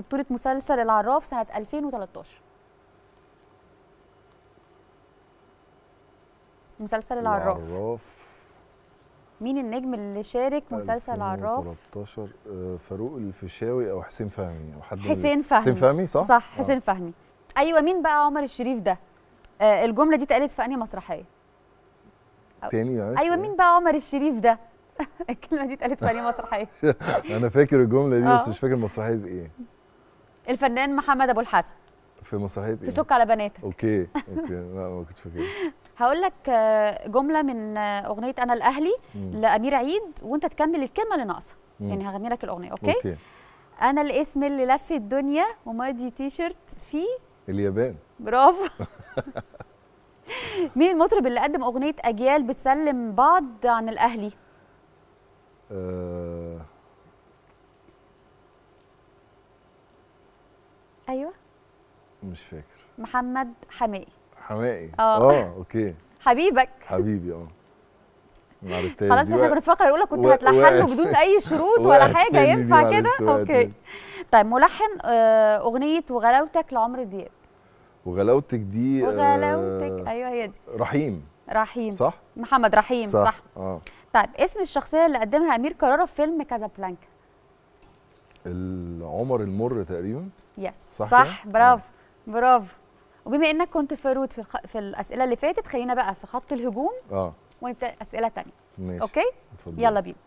بطولة مسلسل العراف سنة 2013 مسلسل العراف العراف مين النجم اللي شارك مسلسل العراف 2013 آه، فاروق الفيشاوي او حسين فهمي او حد حسين فهمي حسين فهمي صح صح آه. حسين آه. فهمي ايوه مين بقى عمر الشريف ده آه الجمله دي اتقالت في انهي مسرحيه تاني معلش ايوه مين بقى عمر الشريف ده الكلمه دي اتقالت في انهي مسرحيه انا فاكر الجمله دي بس آه. مش فاكر مسرحيه ايه الفنان محمد ابو الحسن في مسرحيه في سك على بناتك اوكي اوكي لا ما كنتش فاكر هقول لك آه، جمله من آه، اغنيه انا الاهلي مم. لامير عيد وانت تكمل الكلمه اللي ناقصه يعني هغني لك الاغنيه اوكي, أوكي. انا الاسم اللي لف الدنيا ومادي تيشرت في اليابان برافو مين المطرب اللي قدم اغنيه اجيال بتسلم بعض عن الاهلي أه ايوه مش فاكر محمد حمائي حمائي آه. اه اوكي حبيبك حبيبي اه ما عرفتهاش خلاص احنا كنا بنفكر الاولى كنت هتلحن له بدون اي شروط ولا حاجه ينفع كده اوكي طيب ملحن آه، اغنيه وغلاوتك لعمرو دياب وغلاوتك دي آه، وغلاوتك آه ايوه هي دي رحيم رحيم صح محمد رحيم صح, صح. اه طيب اسم الشخصيه اللي قدمها امير كرارة في فيلم كازابلانكا العمر المر تقريبا يس صح, صح برافو آه. برافو وبما انك كنت فرود في الخ... في الاسئله اللي فاتت خلينا بقى في خط الهجوم اه ونبدا اسئله ثانيه ماشي اوكي اتفضل. يلا بينا